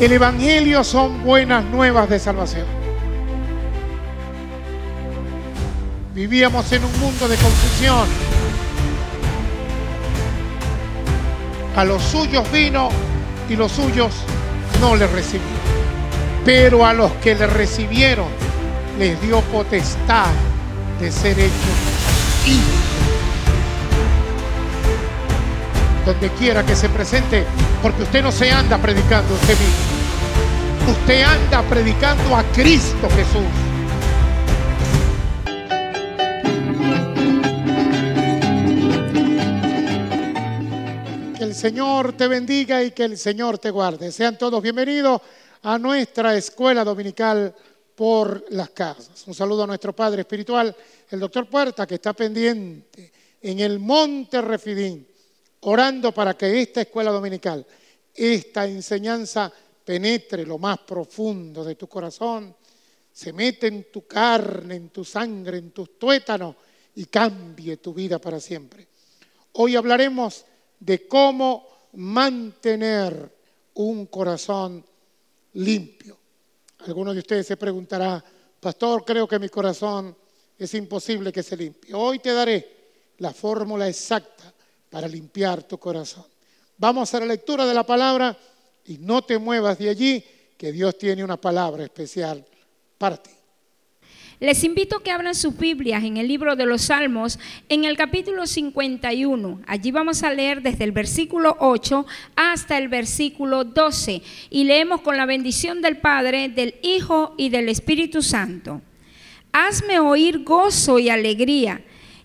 El Evangelio son buenas nuevas de salvación. Vivíamos en un mundo de confusión. A los suyos vino y los suyos no le recibieron. Pero a los que le recibieron les dio potestad de ser hechos hijos donde quiera que se presente, porque usted no se anda predicando usted mismo. Usted anda predicando a Cristo Jesús. Que el Señor te bendiga y que el Señor te guarde. Sean todos bienvenidos a nuestra escuela dominical por las casas. Un saludo a nuestro Padre Espiritual, el doctor Puerta, que está pendiente en el Monte Refidín orando para que esta escuela dominical, esta enseñanza penetre lo más profundo de tu corazón, se mete en tu carne, en tu sangre, en tus tuétanos y cambie tu vida para siempre. Hoy hablaremos de cómo mantener un corazón limpio. Alguno de ustedes se preguntará, pastor, creo que mi corazón es imposible que se limpie. Hoy te daré la fórmula exacta para limpiar tu corazón. Vamos a la lectura de la palabra y no te muevas de allí, que Dios tiene una palabra especial para ti. Les invito a que abran sus Biblias en el libro de los Salmos, en el capítulo 51. Allí vamos a leer desde el versículo 8 hasta el versículo 12 y leemos con la bendición del Padre, del Hijo y del Espíritu Santo. Hazme oír gozo y alegría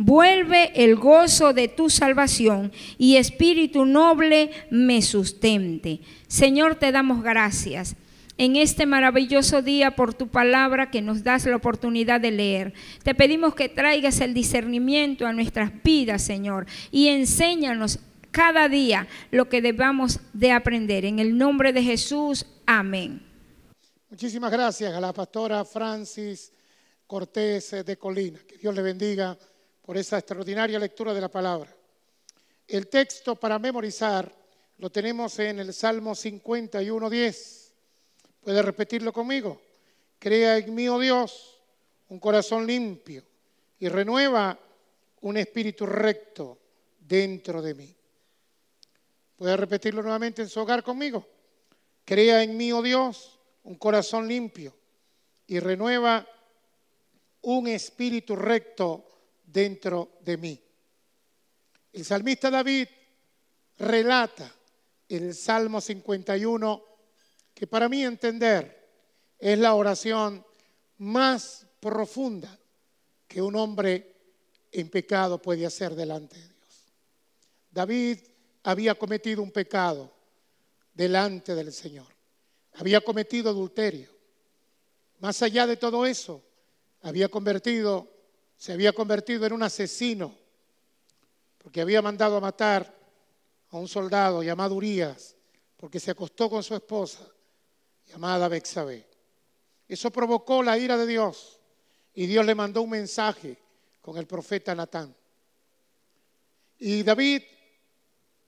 Vuelve el gozo de tu salvación y espíritu noble me sustente. Señor, te damos gracias en este maravilloso día por tu palabra que nos das la oportunidad de leer. Te pedimos que traigas el discernimiento a nuestras vidas, Señor, y enséñanos cada día lo que debamos de aprender. En el nombre de Jesús, amén. Muchísimas gracias a la pastora Francis Cortés de Colina. Que Dios le bendiga por esa extraordinaria lectura de la palabra. El texto para memorizar lo tenemos en el Salmo 51.10. Puede repetirlo conmigo. Crea en mí, oh Dios, un corazón limpio y renueva un espíritu recto dentro de mí. Puede repetirlo nuevamente en su hogar conmigo. Crea en mí, oh Dios, un corazón limpio y renueva un espíritu recto dentro de mí. El salmista David relata en el Salmo 51, que para mí entender es la oración más profunda que un hombre en pecado puede hacer delante de Dios. David había cometido un pecado delante del Señor, había cometido adulterio. Más allá de todo eso, había convertido se había convertido en un asesino, porque había mandado a matar a un soldado llamado Urias, porque se acostó con su esposa, llamada Bexabe. Eso provocó la ira de Dios, y Dios le mandó un mensaje con el profeta Natán. Y David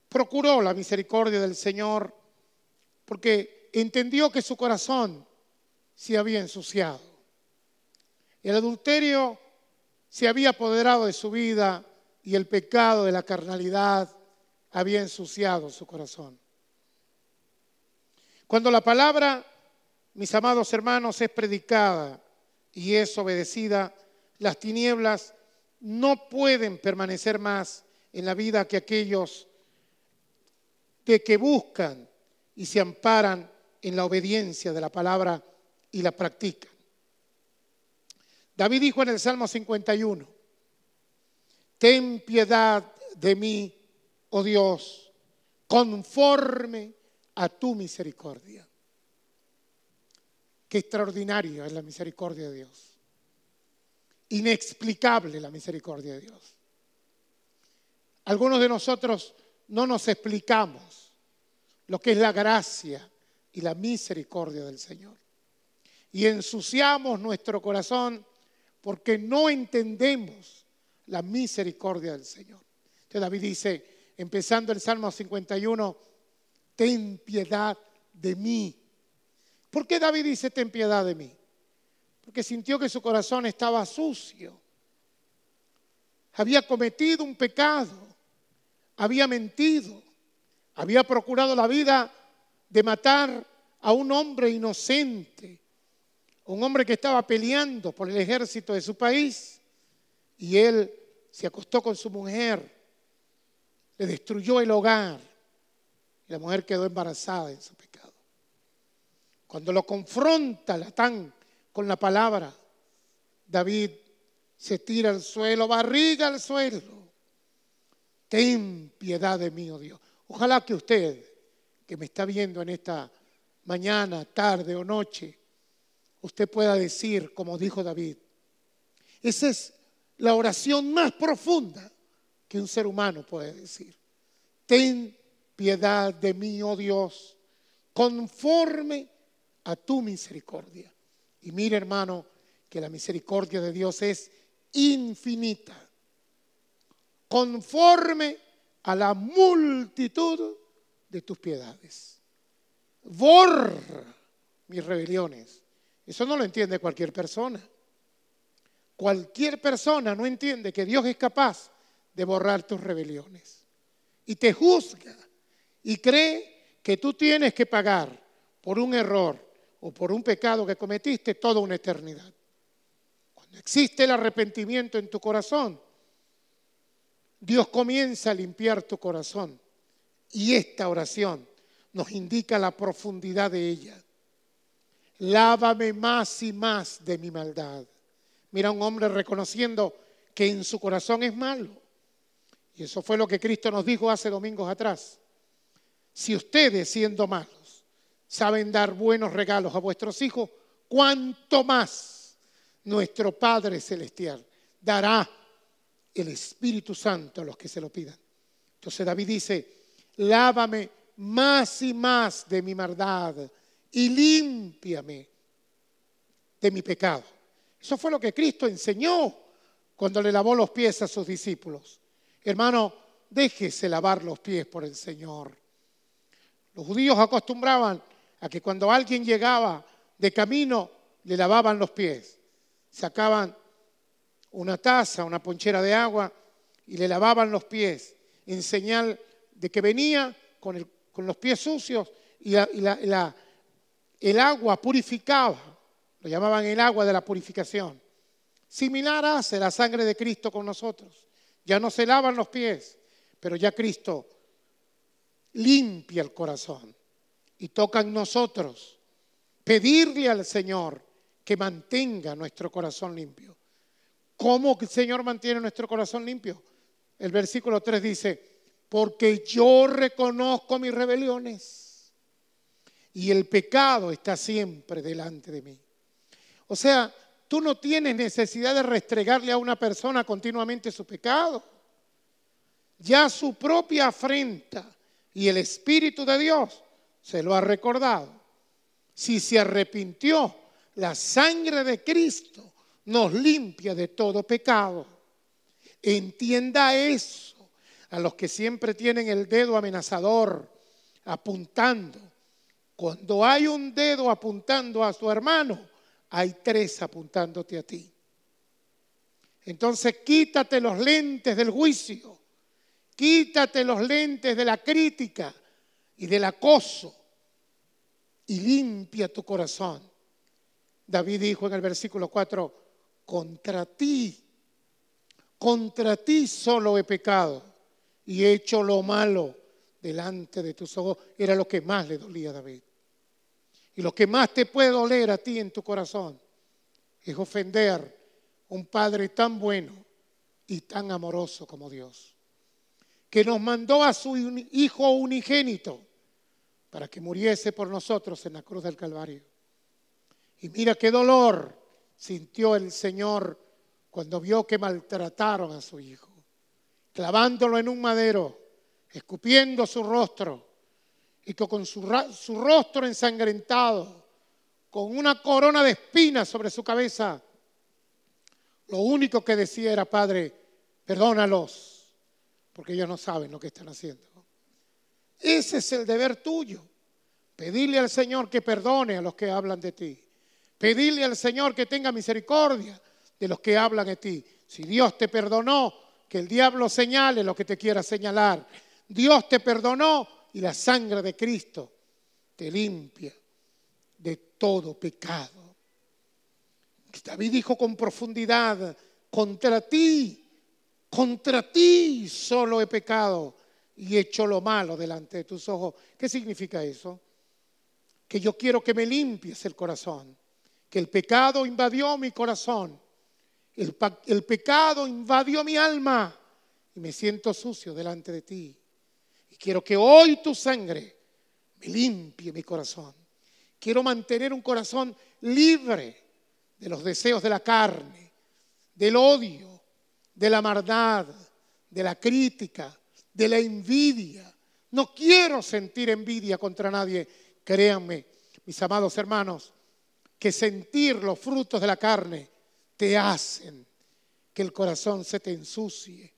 procuró la misericordia del Señor, porque entendió que su corazón se había ensuciado. El adulterio se había apoderado de su vida y el pecado de la carnalidad había ensuciado su corazón. Cuando la palabra, mis amados hermanos, es predicada y es obedecida, las tinieblas no pueden permanecer más en la vida que aquellos de que buscan y se amparan en la obediencia de la palabra y la practican. David dijo en el Salmo 51, ten piedad de mí, oh Dios, conforme a tu misericordia. Qué extraordinaria es la misericordia de Dios. Inexplicable la misericordia de Dios. Algunos de nosotros no nos explicamos lo que es la gracia y la misericordia del Señor. Y ensuciamos nuestro corazón porque no entendemos la misericordia del Señor. Entonces David dice, empezando el Salmo 51, ten piedad de mí. ¿Por qué David dice, ten piedad de mí? Porque sintió que su corazón estaba sucio. Había cometido un pecado, había mentido, había procurado la vida de matar a un hombre inocente, un hombre que estaba peleando por el ejército de su país y él se acostó con su mujer, le destruyó el hogar y la mujer quedó embarazada en su pecado. Cuando lo confronta Latán con la palabra, David se tira al suelo, barriga al suelo. Ten piedad de mí, oh Dios. Ojalá que usted, que me está viendo en esta mañana, tarde o noche, usted pueda decir, como dijo David. Esa es la oración más profunda que un ser humano puede decir. Ten piedad de mí, oh Dios, conforme a tu misericordia. Y mire, hermano, que la misericordia de Dios es infinita, conforme a la multitud de tus piedades. Borra mis rebeliones eso no lo entiende cualquier persona. Cualquier persona no entiende que Dios es capaz de borrar tus rebeliones. Y te juzga y cree que tú tienes que pagar por un error o por un pecado que cometiste toda una eternidad. Cuando existe el arrepentimiento en tu corazón, Dios comienza a limpiar tu corazón. Y esta oración nos indica la profundidad de ella lávame más y más de mi maldad. Mira un hombre reconociendo que en su corazón es malo. Y eso fue lo que Cristo nos dijo hace domingos atrás. Si ustedes, siendo malos, saben dar buenos regalos a vuestros hijos, cuánto más nuestro Padre Celestial dará el Espíritu Santo a los que se lo pidan. Entonces David dice, lávame más y más de mi maldad y límpiame de mi pecado. Eso fue lo que Cristo enseñó cuando le lavó los pies a sus discípulos. Hermano, déjese lavar los pies por el Señor. Los judíos acostumbraban a que cuando alguien llegaba de camino, le lavaban los pies. Sacaban una taza, una ponchera de agua y le lavaban los pies en señal de que venía con, los pies sucios y la el agua purificaba, lo llamaban el agua de la purificación. Similar hace la sangre de Cristo con nosotros. Ya no se lavan los pies, pero ya Cristo limpia el corazón. Y toca en nosotros pedirle al Señor que mantenga nuestro corazón limpio. ¿Cómo el Señor mantiene nuestro corazón limpio? El versículo 3 dice, porque yo reconozco mis rebeliones y el pecado está siempre delante de mí. O sea, tú no tienes necesidad de restregarle a una persona continuamente su pecado. Ya su propia afrenta y el Espíritu de Dios se lo ha recordado. Si se arrepintió, la sangre de Cristo nos limpia de todo pecado. Entienda eso a los que siempre tienen el dedo amenazador apuntando cuando hay un dedo apuntando a su hermano, hay tres apuntándote a ti. Entonces quítate los lentes del juicio, quítate los lentes de la crítica y del acoso y limpia tu corazón. David dijo en el versículo 4, contra ti, contra ti solo he pecado y he hecho lo malo delante de tus ojos. Era lo que más le dolía a David. Y lo que más te puede doler a ti en tu corazón es ofender a un Padre tan bueno y tan amoroso como Dios, que nos mandó a su Hijo unigénito para que muriese por nosotros en la cruz del Calvario. Y mira qué dolor sintió el Señor cuando vio que maltrataron a su Hijo, clavándolo en un madero, escupiendo su rostro y que con su, rostro ensangrentado, con una corona de espinas sobre su cabeza, lo único que decía era, Padre, perdónalos, porque ellos no saben lo que están haciendo. Ese es el deber tuyo. Pedirle al Señor que perdone a los que hablan de ti. Pedirle al Señor que tenga misericordia de los que hablan de ti. Si Dios te perdonó, que el diablo señale lo que te quiera señalar. Dios te perdonó, y la sangre de Cristo te limpia de todo pecado. David dijo con profundidad, contra ti, contra ti solo he pecado y he hecho lo malo delante de tus ojos. ¿Qué significa eso? Que yo quiero que me limpies el corazón, que el pecado invadió mi corazón, el, el pecado invadió mi alma y me siento sucio delante de ti. Y quiero que hoy tu sangre me limpie mi corazón. Quiero mantener un corazón libre de los deseos de la carne, del odio, de la maldad, de la crítica, de la envidia. No quiero sentir envidia contra nadie. Créanme, mis amados hermanos, que sentir los frutos de la carne te hacen que el corazón se te ensucie,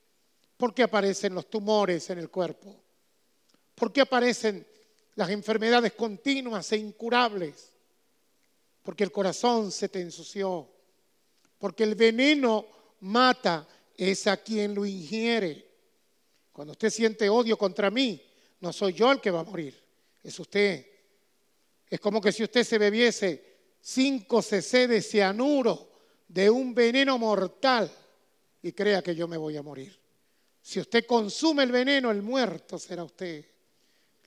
porque aparecen los tumores en el cuerpo, ¿Por qué aparecen las enfermedades continuas e incurables? Porque el corazón se te ensució. Porque el veneno mata es a quien lo ingiere. Cuando usted siente odio contra mí, no soy yo el que va a morir, es usted. Es como que si usted se bebiese cinco cc de cianuro de un veneno mortal y crea que yo me voy a morir. Si usted consume el veneno, el muerto será usted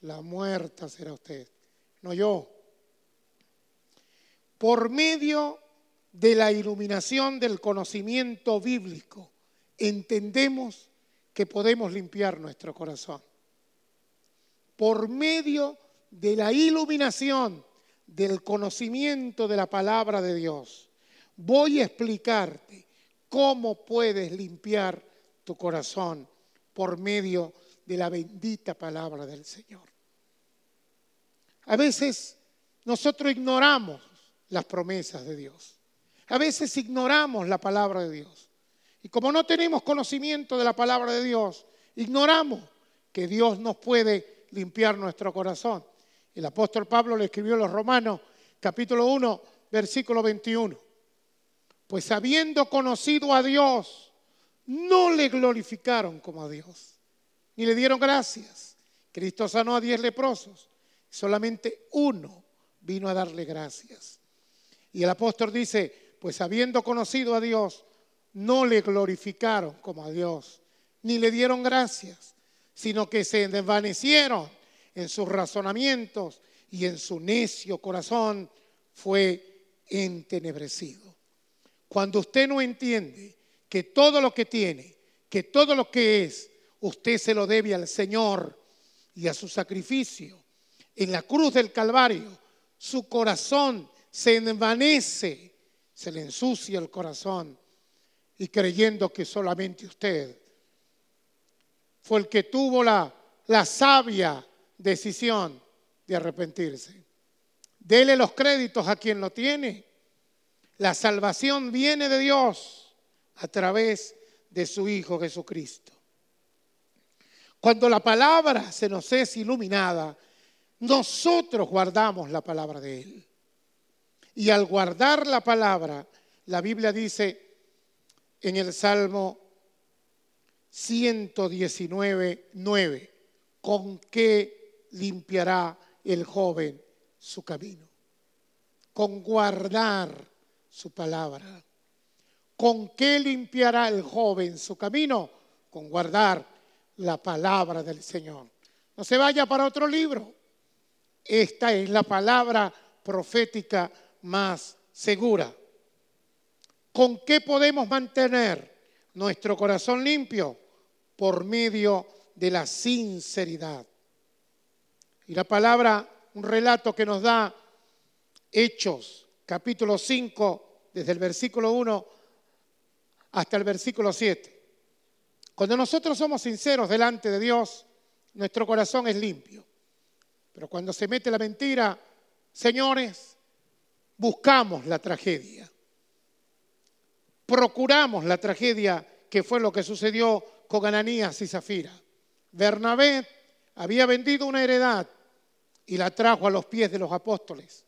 la muerta será usted, no yo. Por medio de la iluminación del conocimiento bíblico, entendemos que podemos limpiar nuestro corazón. Por medio de la iluminación del conocimiento de la palabra de Dios, voy a explicarte cómo puedes limpiar tu corazón por medio de la bendita palabra del Señor. A veces nosotros ignoramos las promesas de Dios. A veces ignoramos la palabra de Dios. Y como no tenemos conocimiento de la palabra de Dios, ignoramos que Dios nos puede limpiar nuestro corazón. El apóstol Pablo le escribió a los Romanos, capítulo 1, versículo 21. Pues habiendo conocido a Dios, no le glorificaron como a Dios, ni le dieron gracias. Cristo sanó a diez leprosos Solamente uno vino a darle gracias. Y el apóstol dice, pues habiendo conocido a Dios, no le glorificaron como a Dios, ni le dieron gracias, sino que se desvanecieron en sus razonamientos y en su necio corazón fue entenebrecido. Cuando usted no entiende que todo lo que tiene, que todo lo que es, usted se lo debe al Señor y a su sacrificio, en la cruz del Calvario, su corazón se envanece, se le ensucia el corazón y creyendo que solamente usted fue el que tuvo la, sabia decisión de arrepentirse. Dele los créditos a quien lo tiene. La salvación viene de Dios a través de su Hijo Jesucristo. Cuando la palabra se nos es iluminada, nosotros guardamos la palabra de Él. Y al guardar la palabra, la Biblia dice en el Salmo 119, 9, ¿con qué limpiará el joven su camino? Con guardar su palabra. ¿Con qué limpiará el joven su camino? Con guardar la palabra del Señor. No se vaya para otro libro. Esta es la palabra profética más segura. ¿Con qué podemos mantener nuestro corazón limpio? Por medio de la sinceridad. Y la palabra, un relato que nos da Hechos, capítulo 5, desde el versículo 1 hasta el versículo 7. Cuando nosotros somos sinceros delante de Dios, nuestro corazón es limpio. Pero cuando se mete la mentira, señores, buscamos la tragedia. Procuramos la tragedia que fue lo que sucedió con Ananías y Zafira. Bernabé había vendido una heredad y la trajo a los pies de los apóstoles.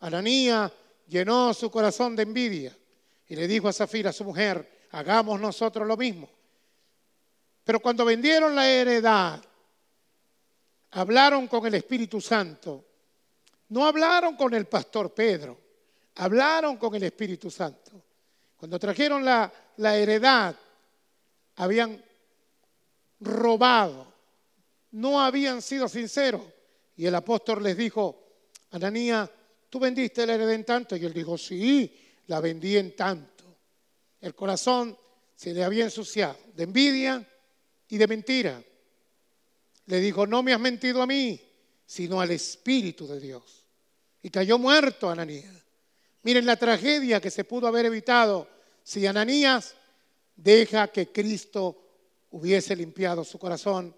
Ananías llenó su corazón de envidia y le dijo a Zafira, su mujer, hagamos nosotros lo mismo. Pero cuando vendieron la heredad, hablaron con el Espíritu Santo. No hablaron con el pastor Pedro, hablaron con el Espíritu Santo. Cuando trajeron la, heredad, habían robado, no habían sido sinceros. Y el apóstol les dijo, Ananía, ¿tú vendiste la heredad en tanto? Y él dijo, sí, la vendí en tanto. El corazón se le había ensuciado de envidia y de mentira le dijo, no me has mentido a mí, sino al Espíritu de Dios. Y cayó muerto Ananías. Miren la tragedia que se pudo haber evitado si Ananías deja que Cristo hubiese limpiado su corazón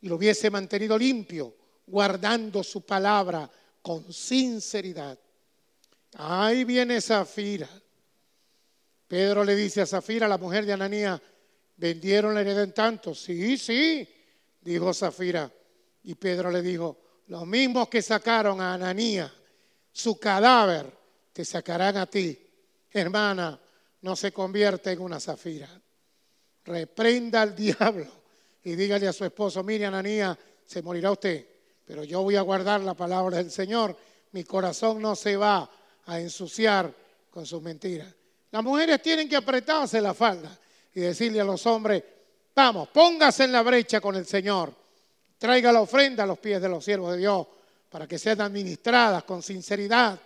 y lo hubiese mantenido limpio, guardando su palabra con sinceridad. Ahí viene Zafira. Pedro le dice a Zafira, la mujer de Ananías, ¿vendieron la heredad en tanto? Sí, sí, dijo Zafira. Y Pedro le dijo, los mismos que sacaron a Ananía, su cadáver, te sacarán a ti. Hermana, no se convierte en una Zafira. Reprenda al diablo y dígale a su esposo, mire Ananía, se morirá usted, pero yo voy a guardar la palabra del Señor. Mi corazón no se va a ensuciar con sus mentiras. Las mujeres tienen que apretarse la falda y decirle a los hombres, Vamos, póngase en la brecha con el Señor. Traiga la ofrenda a los pies de los siervos de Dios para que sean administradas con sinceridad.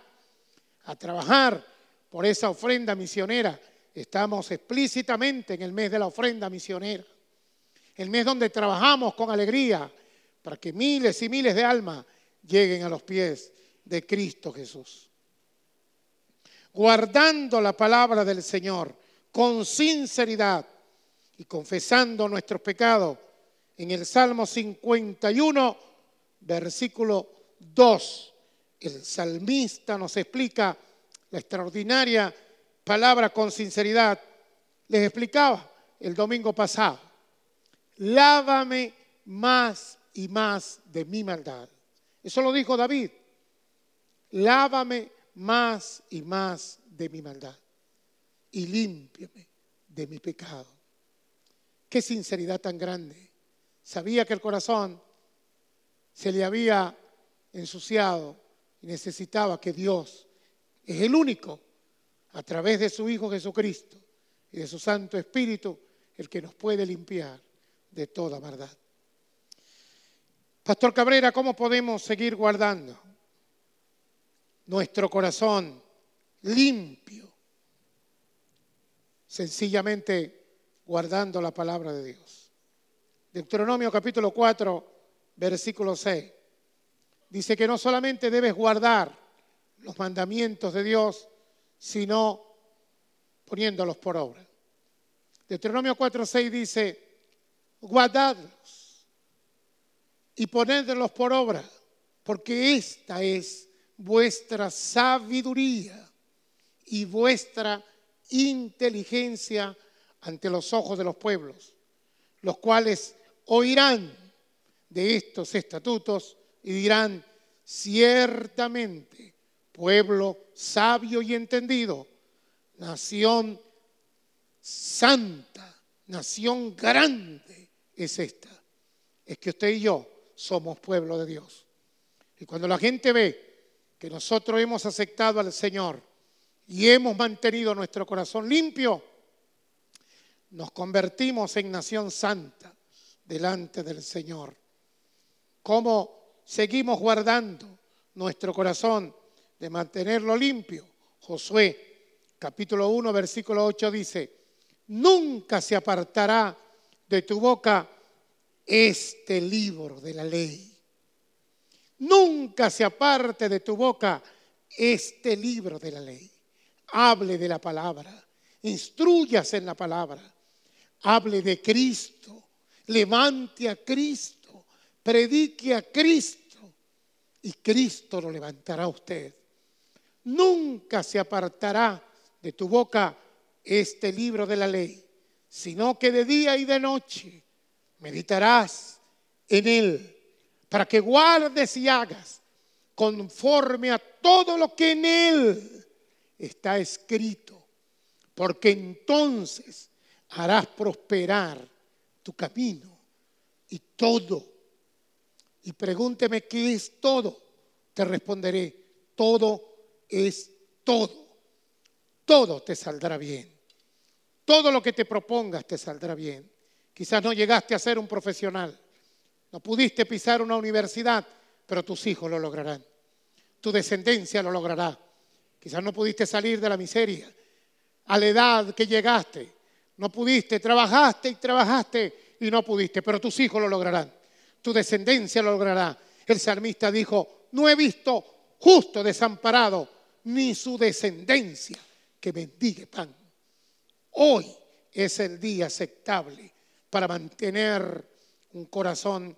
A trabajar por esa ofrenda misionera. Estamos explícitamente en el mes de la ofrenda misionera. El mes donde trabajamos con alegría para que miles y miles de almas lleguen a los pies de Cristo Jesús. Guardando la palabra del Señor con sinceridad y confesando nuestros pecados en el Salmo 51, versículo 2. El salmista nos explica la extraordinaria palabra con sinceridad. Les explicaba el domingo pasado, lávame más y más de mi maldad. Eso lo dijo David, lávame más y más de mi maldad y límpiame de mi pecado. Qué sinceridad tan grande. Sabía que el corazón se le había ensuciado y necesitaba que Dios es el único, a través de su Hijo Jesucristo y de su Santo Espíritu, el que nos puede limpiar de toda verdad. Pastor Cabrera, ¿cómo podemos seguir guardando nuestro corazón limpio? Sencillamente guardando la palabra de Dios. Deuteronomio capítulo 4, versículo 6. Dice que no solamente debes guardar los mandamientos de Dios, sino poniéndolos por obra. Deuteronomio 4, 6 dice, guardadlos y ponedlos por obra, porque esta es vuestra sabiduría y vuestra inteligencia ante los ojos de los pueblos, los cuales oirán de estos estatutos y dirán, ciertamente, pueblo sabio y entendido, nación santa, nación grande es esta. Es que usted y yo somos pueblo de Dios. Y cuando la gente ve que nosotros hemos aceptado al Señor y hemos mantenido nuestro corazón limpio, nos convertimos en nación santa delante del Señor. ¿Cómo seguimos guardando nuestro corazón de mantenerlo limpio? Josué capítulo 1 versículo 8 dice, nunca se apartará de tu boca este libro de la ley. Nunca se aparte de tu boca este libro de la ley. Hable de la palabra, instruyas en la palabra, hable de Cristo, levante a Cristo, predique a Cristo y Cristo lo levantará a usted. Nunca se apartará de tu boca este libro de la ley, sino que de día y de noche meditarás en él para que guardes y hagas conforme a todo lo que en él está escrito, porque entonces harás prosperar tu camino y todo. Y pregúnteme qué es todo. Te responderé, todo es todo. Todo te saldrá bien. Todo lo que te propongas te saldrá bien. Quizás no llegaste a ser un profesional, no pudiste pisar una universidad, pero tus hijos lo lograrán. Tu descendencia lo logrará. Quizás no pudiste salir de la miseria a la edad que llegaste, no pudiste, trabajaste y trabajaste y no pudiste, pero tus hijos lo lograrán. Tu descendencia lo logrará. El salmista dijo, no he visto justo desamparado ni su descendencia que bendiga pan. Hoy es el día aceptable para mantener un corazón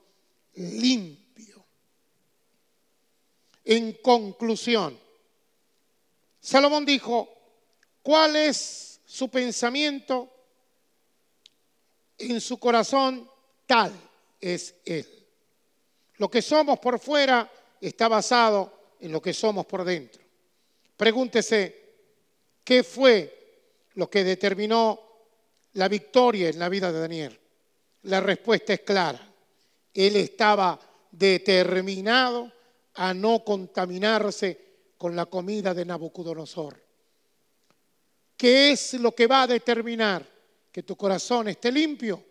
limpio. En conclusión, Salomón dijo, ¿cuál es su pensamiento? en su corazón, tal es Él. Lo que somos por fuera está basado en lo que somos por dentro. Pregúntese, ¿qué fue lo que determinó la victoria en la vida de Daniel? La respuesta es clara. Él estaba determinado a no contaminarse con la comida de Nabucodonosor. ¿Qué es lo que va a determinar que tu corazón esté limpio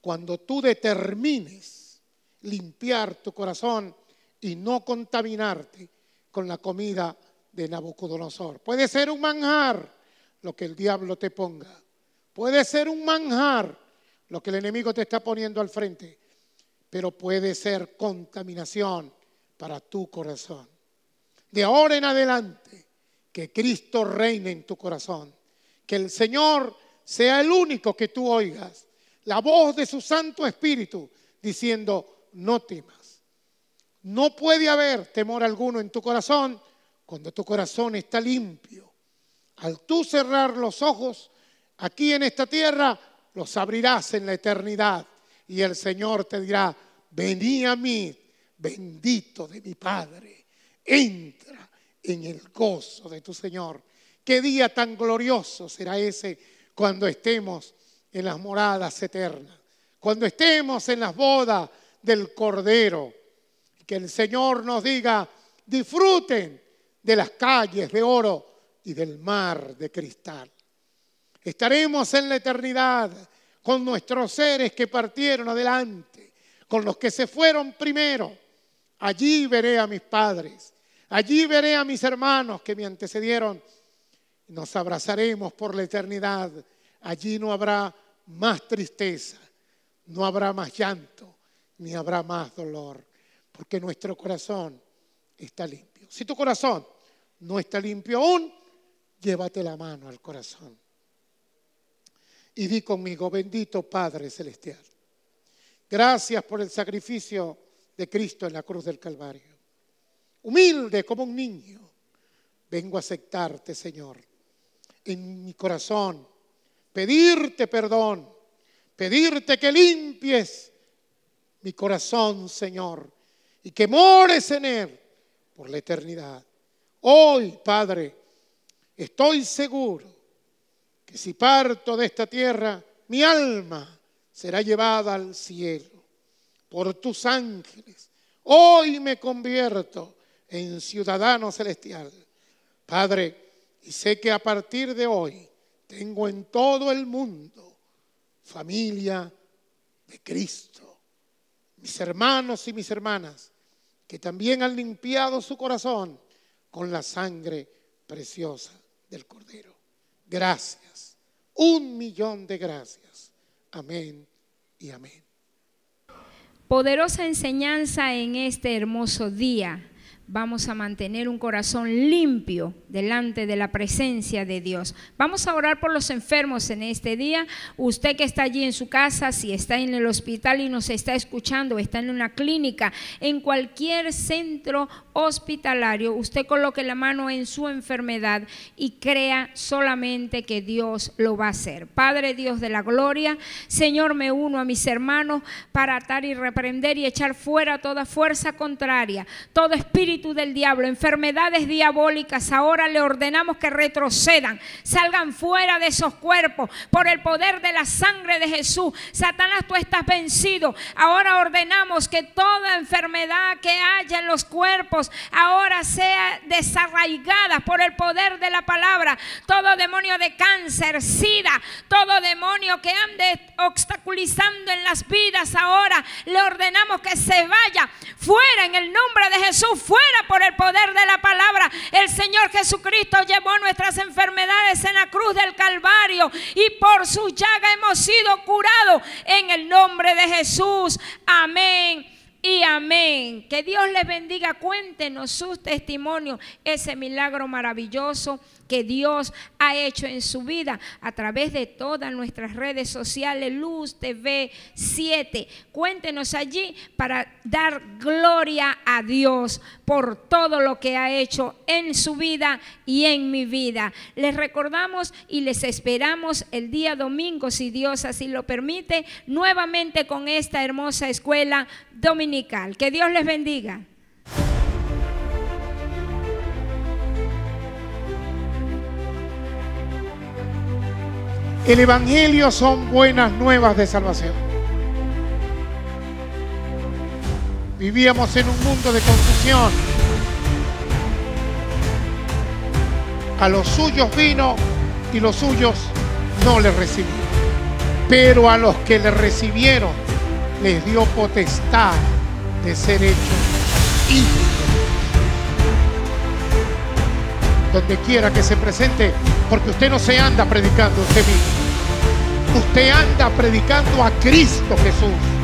cuando tú determines limpiar tu corazón y no contaminarte con la comida de Nabucodonosor. Puede ser un manjar lo que el diablo te ponga. Puede ser un manjar lo que el enemigo te está poniendo al frente, pero puede ser contaminación para tu corazón. De ahora en adelante, que Cristo reine en tu corazón, que el Señor sea el único que tú oigas, la voz de su Santo Espíritu diciendo, no temas. No puede haber temor alguno en tu corazón cuando tu corazón está limpio. Al tú cerrar los ojos aquí en esta tierra, los abrirás en la eternidad y el Señor te dirá, vení a mí, bendito de mi Padre, entra en el gozo de tu Señor. Qué día tan glorioso será ese cuando estemos en las moradas eternas, cuando estemos en las bodas del Cordero. Que el Señor nos diga, disfruten de las calles de oro y del mar de cristal. Estaremos en la eternidad con nuestros seres que partieron adelante, con los que se fueron primero. Allí veré a mis padres, allí veré a mis hermanos que me antecedieron nos abrazaremos por la eternidad. Allí no habrá más tristeza, no habrá más llanto, ni habrá más dolor, porque nuestro corazón está limpio. Si tu corazón no está limpio aún, llévate la mano al corazón. Y di conmigo, bendito Padre Celestial, gracias por el sacrificio de Cristo en la cruz del Calvario. Humilde como un niño, vengo a aceptarte, Señor en mi corazón, pedirte perdón, pedirte que limpies mi corazón, Señor, y que mores en él por la eternidad. Hoy, Padre, estoy seguro que si parto de esta tierra, mi alma será llevada al cielo por tus ángeles. Hoy me convierto en ciudadano celestial. Padre, y sé que a partir de hoy tengo en todo el mundo familia de Cristo, mis hermanos y mis hermanas, que también han limpiado su corazón con la sangre preciosa del Cordero. Gracias, un millón de gracias. Amén y amén. Poderosa enseñanza en este hermoso día vamos a mantener un corazón limpio delante de la presencia de Dios. Vamos a orar por los enfermos en este día. Usted que está allí en su casa, si está en el hospital y nos está escuchando, está en una clínica, en cualquier centro hospitalario, usted coloque la mano en su enfermedad y crea solamente que Dios lo va a hacer. Padre Dios de la gloria, Señor, me uno a mis hermanos para atar y reprender y echar fuera toda fuerza contraria, todo espíritu del diablo, enfermedades diabólicas. Ahora le ordenamos que retrocedan, salgan fuera de esos cuerpos por el poder de la sangre de Jesús. Satanás, tú estás vencido. Ahora ordenamos que toda enfermedad que haya en los cuerpos, ahora sea desarraigada por el poder de la palabra. Todo demonio de cáncer, sida, todo demonio que ande obstaculizando en las vidas ahora, le ordenamos que se vaya fuera en el nombre de Jesús, fuera por el poder de la palabra. El Señor Jesucristo llevó nuestras enfermedades en la cruz del Calvario y por su llaga hemos sido curados en el nombre de Jesús. Amén y amén. Que Dios les bendiga. Cuéntenos sus testimonios, ese milagro maravilloso que Dios ha hecho en su vida a través de todas nuestras redes sociales, Luz TV 7. Cuéntenos allí para dar gloria a Dios por todo lo que ha hecho en su vida y en mi vida. Les recordamos y les esperamos el día domingo, si Dios así lo permite, nuevamente con esta hermosa escuela dominical. Que Dios les bendiga. El Evangelio son buenas nuevas de salvación. Vivíamos en un mundo de confusión. A los suyos vino y los suyos no le recibieron. Pero a los que le recibieron les dio potestad de ser hechos hijos. Donde quiera que se presente, porque usted no se anda predicando, usted vino usted anda predicando a Cristo Jesús.